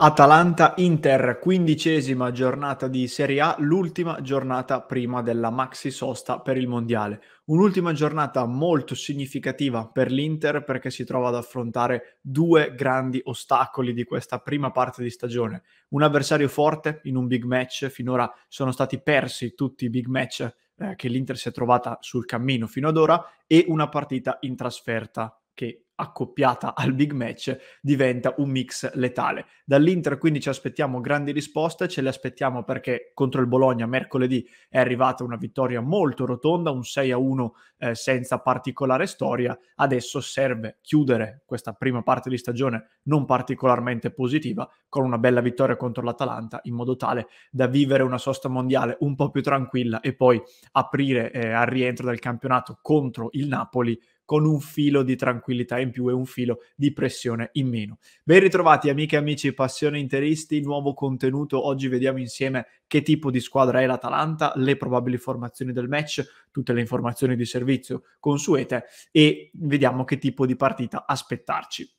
Atalanta-Inter, quindicesima giornata di Serie A, l'ultima giornata prima della maxi sosta per il Mondiale. Un'ultima giornata molto significativa per l'Inter perché si trova ad affrontare due grandi ostacoli di questa prima parte di stagione. Un avversario forte in un big match, finora sono stati persi tutti i big match eh, che l'Inter si è trovata sul cammino fino ad ora, e una partita in trasferta che accoppiata al big match diventa un mix letale. Dall'Inter quindi ci aspettiamo grandi risposte, ce le aspettiamo perché contro il Bologna mercoledì è arrivata una vittoria molto rotonda, un 6 a 1 eh, senza particolare storia. Adesso serve chiudere questa prima parte di stagione non particolarmente positiva con una bella vittoria contro l'Atalanta in modo tale da vivere una sosta mondiale un po' più tranquilla e poi aprire eh, al rientro del campionato contro il Napoli con un filo di tranquillità in più e un filo di pressione in meno. Ben ritrovati amiche e amici Passione Interisti, nuovo contenuto, oggi vediamo insieme che tipo di squadra è l'Atalanta, le probabili formazioni del match, tutte le informazioni di servizio consuete e vediamo che tipo di partita aspettarci.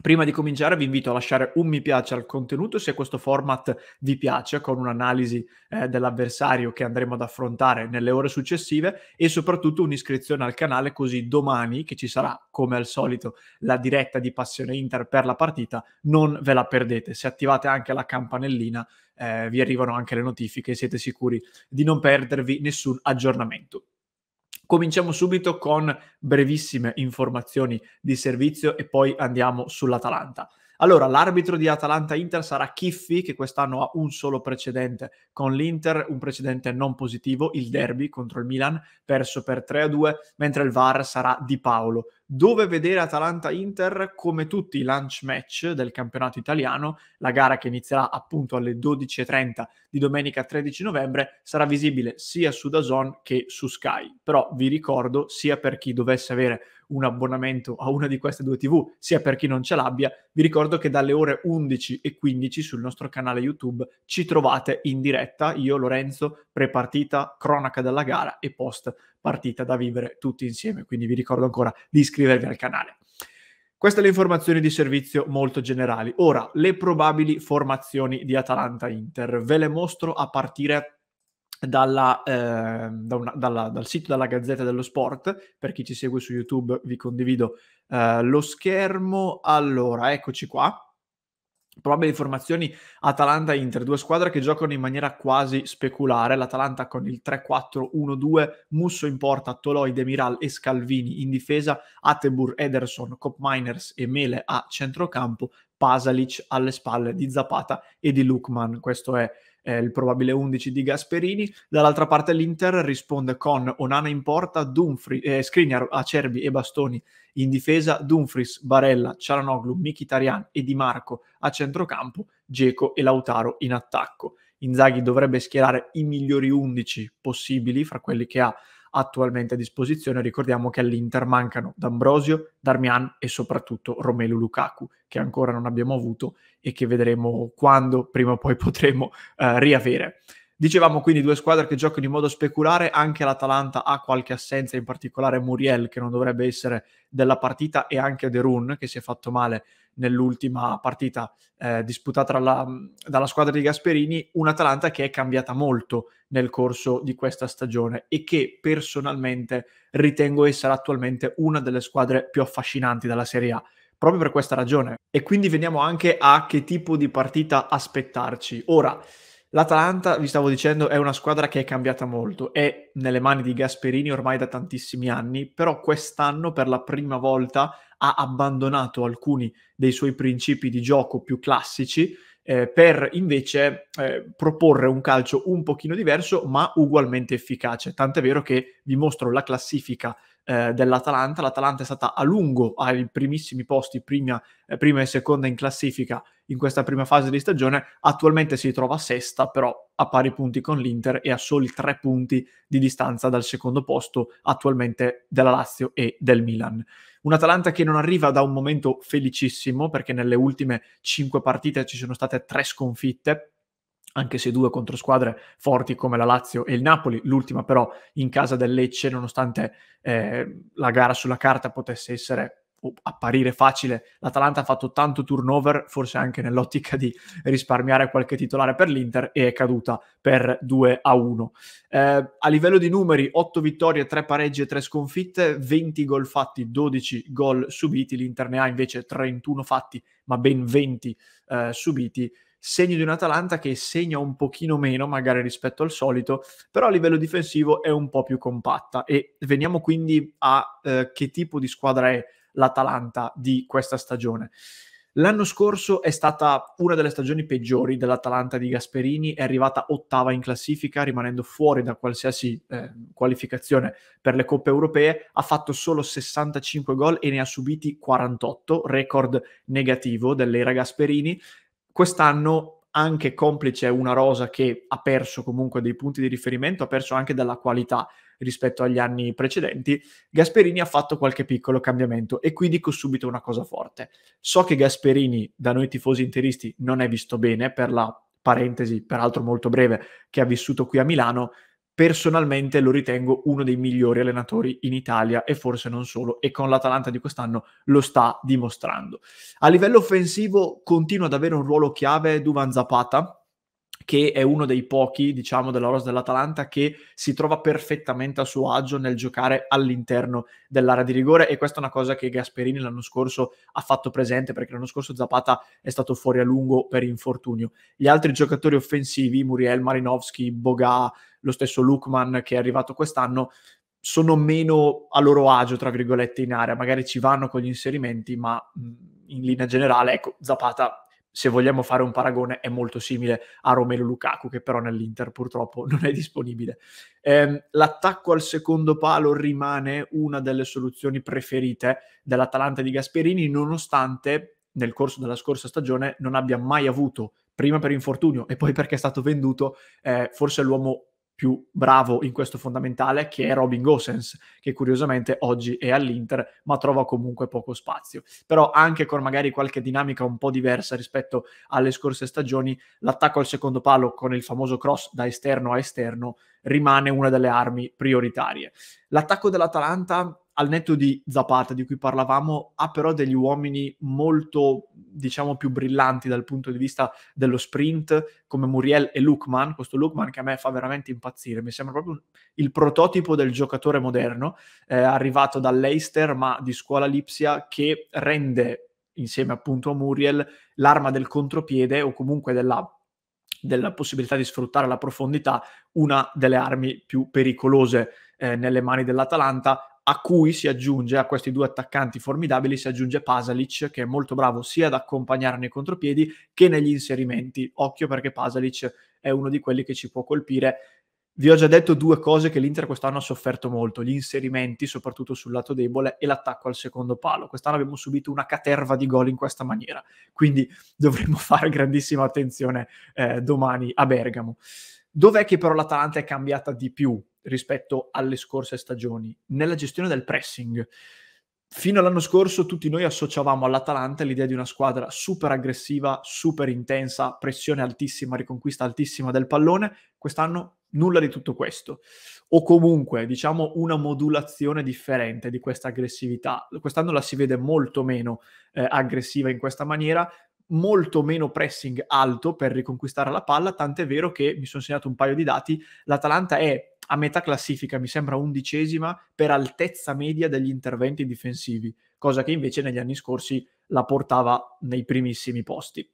Prima di cominciare vi invito a lasciare un mi piace al contenuto se questo format vi piace con un'analisi eh, dell'avversario che andremo ad affrontare nelle ore successive e soprattutto un'iscrizione al canale così domani che ci sarà come al solito la diretta di Passione Inter per la partita non ve la perdete. Se attivate anche la campanellina eh, vi arrivano anche le notifiche e siete sicuri di non perdervi nessun aggiornamento. Cominciamo subito con brevissime informazioni di servizio e poi andiamo sull'Atalanta. Allora, l'arbitro di Atalanta-Inter sarà Kiffi, che quest'anno ha un solo precedente con l'Inter, un precedente non positivo, il derby contro il Milan, perso per 3-2, mentre il VAR sarà Di Paolo, dove vedere Atalanta-Inter come tutti i lunch match del campionato italiano. La gara che inizierà appunto alle 12.30 di domenica 13 novembre sarà visibile sia su Dazon che su Sky. Però vi ricordo, sia per chi dovesse avere un abbonamento a una di queste due TV, sia per chi non ce l'abbia, vi ricordo che dalle ore 11.15 sul nostro canale YouTube ci trovate in diretta, io Lorenzo, prepartita, cronaca della gara e post partita da vivere tutti insieme. Quindi vi ricordo ancora di iscrivervi al canale. Queste le informazioni di servizio molto generali. Ora, le probabili formazioni di Atalanta-Inter. Ve le mostro a partire dalla, eh, da una, dalla, dal sito della Gazzetta dello Sport. Per chi ci segue su YouTube vi condivido eh, lo schermo. Allora, eccoci qua. Probabili informazioni: Atalanta Inter, due squadre che giocano in maniera quasi speculare. L'Atalanta con il 3-4-1-2, Musso in porta, Toloi, Demiral e Scalvini in difesa, Atebur, Ederson, Copminers e Mele a centrocampo, Pasalic alle spalle di Zapata e di Lukman. Questo è eh, il probabile 11 di Gasperini. Dall'altra parte l'Inter risponde con Onana in porta, Dumfries, eh, Skriniar, Acerbi e Bastoni in difesa, Dumfries, Barella, Cialanoglu, Mkhitaryan e Di Marco a centrocampo, Geco e Lautaro in attacco. Inzaghi dovrebbe schierare i migliori 11 possibili fra quelli che ha attualmente a disposizione. Ricordiamo che all'Inter mancano D'Ambrosio, Darmian e soprattutto Romelu Lukaku, che ancora non abbiamo avuto e che vedremo quando prima o poi potremo eh, riavere. Dicevamo quindi due squadre che giocano in modo speculare, anche l'Atalanta ha qualche assenza, in particolare Muriel che non dovrebbe essere della partita e anche Derun che si è fatto male nell'ultima partita eh, disputata dalla, dalla squadra di Gasperini, un'Atalanta che è cambiata molto nel corso di questa stagione e che personalmente ritengo essere attualmente una delle squadre più affascinanti della Serie A proprio per questa ragione. E quindi veniamo anche a che tipo di partita aspettarci. Ora, L'Atalanta, vi stavo dicendo, è una squadra che è cambiata molto, è nelle mani di Gasperini ormai da tantissimi anni, però quest'anno per la prima volta ha abbandonato alcuni dei suoi principi di gioco più classici eh, per invece eh, proporre un calcio un pochino diverso ma ugualmente efficace. Tant'è vero che vi mostro la classifica eh, dell'Atalanta. L'Atalanta è stata a lungo ai primissimi posti, prima, eh, prima e seconda in classifica in questa prima fase di stagione. Attualmente si trova sesta, però a pari punti con l'Inter e a soli tre punti di distanza dal secondo posto attualmente della Lazio e del Milan. Un'Atalanta che non arriva da un momento felicissimo, perché nelle ultime cinque partite ci sono state tre sconfitte, anche se due contro squadre forti come la Lazio e il Napoli, l'ultima però in casa del Lecce, nonostante eh, la gara sulla carta potesse essere o apparire facile, l'Atalanta ha fatto tanto turnover, forse anche nell'ottica di risparmiare qualche titolare per l'Inter, e è caduta per 2 a 1. Eh, a livello di numeri, 8 vittorie, 3 pareggi e 3 sconfitte, 20 gol fatti, 12 gol subiti, l'Inter ne ha invece 31 fatti, ma ben 20 eh, subiti segno di un'Atalanta che segna un pochino meno magari rispetto al solito, però a livello difensivo è un po' più compatta e veniamo quindi a eh, che tipo di squadra è l'Atalanta di questa stagione. L'anno scorso è stata una delle stagioni peggiori dell'Atalanta di Gasperini, è arrivata ottava in classifica, rimanendo fuori da qualsiasi eh, qualificazione per le coppe europee, ha fatto solo 65 gol e ne ha subiti 48, record negativo dell'era Gasperini, quest'anno anche complice una rosa che ha perso comunque dei punti di riferimento, ha perso anche della qualità rispetto agli anni precedenti, Gasperini ha fatto qualche piccolo cambiamento e qui dico subito una cosa forte. So che Gasperini da noi tifosi interisti non è visto bene per la parentesi, peraltro molto breve, che ha vissuto qui a Milano, personalmente lo ritengo uno dei migliori allenatori in Italia e forse non solo, e con l'Atalanta di quest'anno lo sta dimostrando. A livello offensivo continua ad avere un ruolo chiave Duvan Zapata, che è uno dei pochi, diciamo, della rosa dell'Atalanta che si trova perfettamente a suo agio nel giocare all'interno dell'area di rigore e questa è una cosa che Gasperini l'anno scorso ha fatto presente perché l'anno scorso Zapata è stato fuori a lungo per infortunio. Gli altri giocatori offensivi, Muriel, Marinovski, Boga, lo stesso Lukman che è arrivato quest'anno, sono meno a loro agio, tra virgolette, in area, magari ci vanno con gli inserimenti, ma mhmm, in linea generale, ecco, Zapata se vogliamo fare un paragone, è molto simile a Romelu Lukaku, che però nell'Inter purtroppo non è disponibile. Eh, l'attacco al secondo palo rimane una delle soluzioni preferite dell'Atalanta di Gasperini, nonostante nel corso della scorsa stagione non abbia mai avuto, prima per infortunio e poi perché è stato venduto, eh, forse l'uomo più bravo in questo fondamentale, che è Robin Gosens, che curiosamente oggi è all'Inter, ma trova comunque poco spazio. Però anche con magari qualche dinamica un po' diversa rispetto alle scorse stagioni, l'attacco al secondo palo con il famoso cross da esterno a esterno rimane una delle armi prioritarie. L'attacco dell'Atalanta al netto di Zapata di cui parlavamo, ha però degli uomini molto, diciamo, più brillanti dal punto di vista dello sprint, come Muriel e Lukman, questo Lukman che a me fa veramente impazzire, mi sembra proprio il prototipo del giocatore moderno, eh, arrivato dall'Eister ma di scuola Lipsia, che rende insieme appunto a Muriel l'arma del contropiede o comunque della della possibilità di sfruttare la profondità, una delle armi più pericolose eh, nelle mani dell'Atalanta, a cui si aggiunge, a questi due attaccanti formidabili, si aggiunge Pasalic, che è molto bravo sia ad accompagnare nei contropiedi che negli inserimenti. Occhio perché Pasalic è uno di quelli che ci può colpire. Vi ho già detto due cose che l'Inter quest'anno ha sofferto molto, gli inserimenti soprattutto sul lato debole e l'attacco al secondo palo. Quest'anno abbiamo subito una caterva di gol in questa maniera, quindi dovremmo fare grandissima attenzione eh, domani a Bergamo. Dov'è che però l'Atalanta è cambiata di più rispetto alle scorse stagioni nella gestione del pressing. Fino all'anno scorso tutti noi associavamo all'Atalanta l'idea di una squadra super aggressiva, super intensa, pressione altissima, riconquista altissima del pallone. Quest'anno nulla di tutto questo. O comunque, diciamo, una modulazione differente di questa aggressività. Quest'anno la si vede molto meno eh, aggressiva in questa maniera, molto meno pressing alto per riconquistare la palla, tant'è vero che mi sono segnato un paio di dati, l'Atalanta è a metà classifica, mi sembra undicesima per altezza media degli interventi difensivi, cosa che invece negli anni scorsi la portava nei primissimi posti.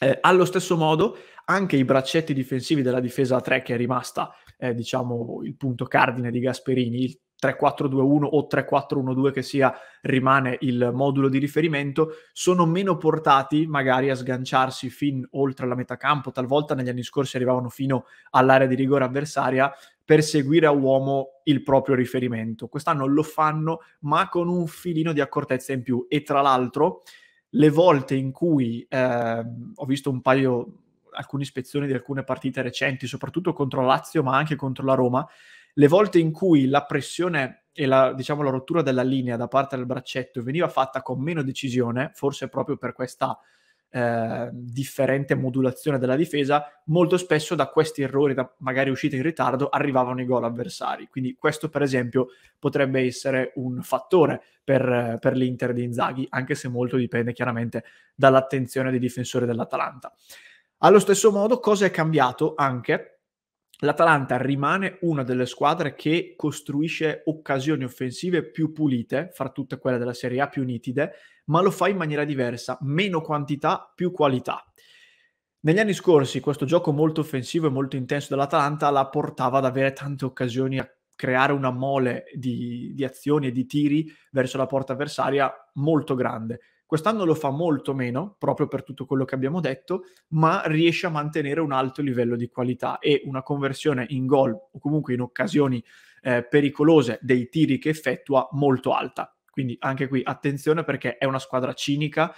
Eh, allo stesso modo, anche i braccetti difensivi della difesa a 3, che è rimasta, eh, diciamo, il punto cardine di Gasperini, il 3-4-2-1 o 3-4-1-2 che sia rimane il modulo di riferimento, sono meno portati magari a sganciarsi fin oltre la metà campo, talvolta negli anni scorsi arrivavano fino all'area di rigore avversaria per seguire a uomo il proprio riferimento. Quest'anno lo fanno ma con un filino di accortezza in più e tra l'altro le volte in cui eh, ho visto un paio alcune ispezioni di alcune partite recenti, soprattutto contro Lazio ma anche contro la Roma, le volte in cui la pressione e la, diciamo, la rottura della linea da parte del braccetto veniva fatta con meno decisione, forse proprio per questa eh, differente modulazione della difesa, molto spesso da questi errori, da magari uscite in ritardo, arrivavano i gol avversari. Quindi questo, per esempio, potrebbe essere un fattore per, per l'Inter di Inzaghi, anche se molto dipende chiaramente dall'attenzione dei difensori dell'Atalanta. Allo stesso modo, cosa è cambiato anche l'Atalanta rimane una delle squadre che costruisce occasioni offensive più pulite, fra tutte quelle della Serie A più nitide, ma lo fa in maniera diversa, meno quantità, più qualità. Negli anni scorsi questo gioco molto offensivo e molto intenso dell'Atalanta la portava ad avere tante occasioni a creare una mole di, di azioni e di tiri verso la porta avversaria molto grande Quest'anno lo fa molto meno, proprio per tutto quello che abbiamo detto, ma riesce a mantenere un alto livello di qualità e una conversione in gol o comunque in occasioni eh, pericolose dei tiri che effettua molto alta. Quindi anche qui attenzione perché è una squadra cinica,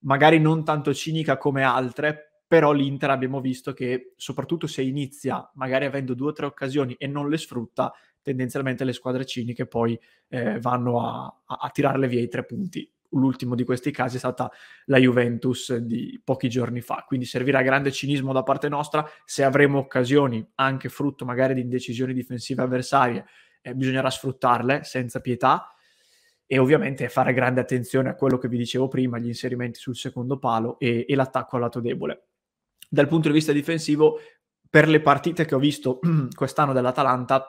magari non tanto cinica come altre, però l'Inter abbiamo visto che soprattutto se inizia magari avendo due o tre occasioni e non le sfrutta, tendenzialmente le squadre ciniche poi eh, vanno a, a, a tirarle via i tre punti l'ultimo di questi casi è stata la Juventus di pochi giorni fa, quindi servirà grande cinismo da parte nostra se avremo occasioni, anche frutto magari di indecisioni difensive avversarie, eh, bisognerà sfruttarle senza pietà e ovviamente fare grande attenzione a quello che vi dicevo prima, gli inserimenti sul secondo palo e, e l'attacco al lato debole. Dal punto di vista difensivo, per le partite che ho visto quest'anno dell'Atalanta,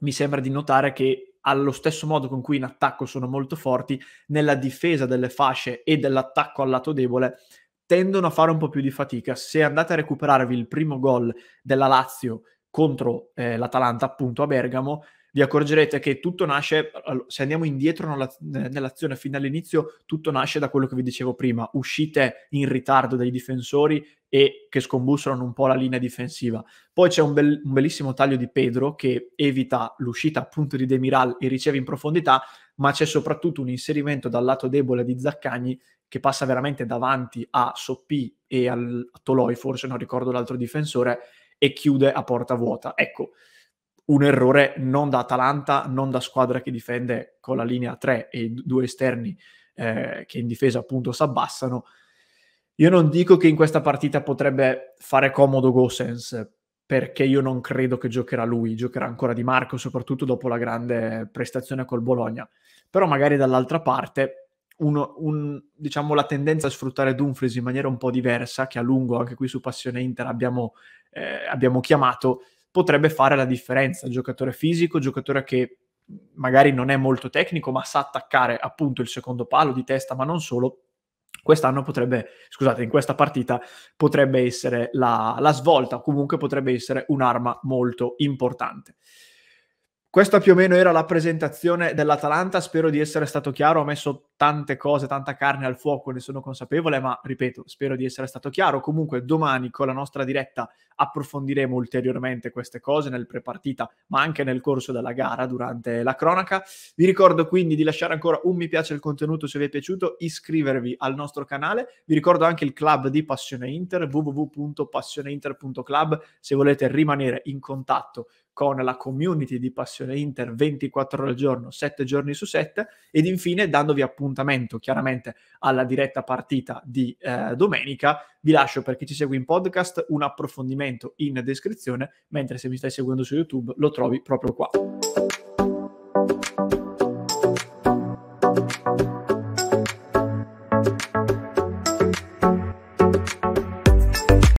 mi sembra di notare che allo stesso modo con cui in attacco sono molto forti, nella difesa delle fasce e dell'attacco al lato debole tendono a fare un po' più di fatica. Se andate a recuperarvi il primo gol della Lazio contro eh, l'Atalanta, appunto a Bergamo, vi accorgerete che tutto nasce, se andiamo indietro nell'azione fin dall'inizio, tutto nasce da quello che vi dicevo prima, uscite in ritardo dai difensori e che scombussolano un po' la linea difensiva. Poi c'è un, bel, un bellissimo taglio di Pedro che evita l'uscita appunto di Demiral e riceve in profondità, ma c'è soprattutto un inserimento dal lato debole di Zaccagni che passa veramente davanti a Soppi e al, a Toloi, forse non ricordo l'altro difensore, e chiude a porta vuota. Ecco, un errore non da Atalanta, non da squadra che difende con la linea 3 e due esterni eh, che in difesa appunto si abbassano. Io non dico che in questa partita potrebbe fare comodo Gosens, perché io non credo che giocherà lui, giocherà ancora Di Marco, soprattutto dopo la grande prestazione col Bologna. Però magari dall'altra parte, uno, un, diciamo, la tendenza a sfruttare Dumfries in maniera un po' diversa, che a lungo anche qui su Passione Inter abbiamo, eh, abbiamo chiamato, potrebbe fare la differenza. Giocatore fisico, giocatore che magari non è molto tecnico, ma sa attaccare appunto il secondo palo di testa, ma non solo. Quest'anno potrebbe, scusate, in questa partita potrebbe essere la, la svolta, comunque potrebbe essere un'arma molto importante. Questa più o meno era la presentazione dell'Atalanta, spero di essere stato chiaro, ho messo tante cose, tanta carne al fuoco, ne sono consapevole, ma ripeto, spero di essere stato chiaro. Comunque domani con la nostra diretta approfondiremo ulteriormente queste cose nel prepartita, ma anche nel corso della gara durante la cronaca. Vi ricordo quindi di lasciare ancora un mi piace al contenuto se vi è piaciuto, iscrivervi al nostro canale. Vi ricordo anche il club di Passione Inter, www.passioneinter.club, se volete rimanere in contatto con la community di Passione Inter 24 ore al giorno, 7 giorni su 7 ed infine dandovi appunto appuntamento chiaramente alla diretta partita di eh, domenica. Vi lascio per chi ci segue in podcast un approfondimento in descrizione, mentre se mi stai seguendo su YouTube lo trovi proprio qua.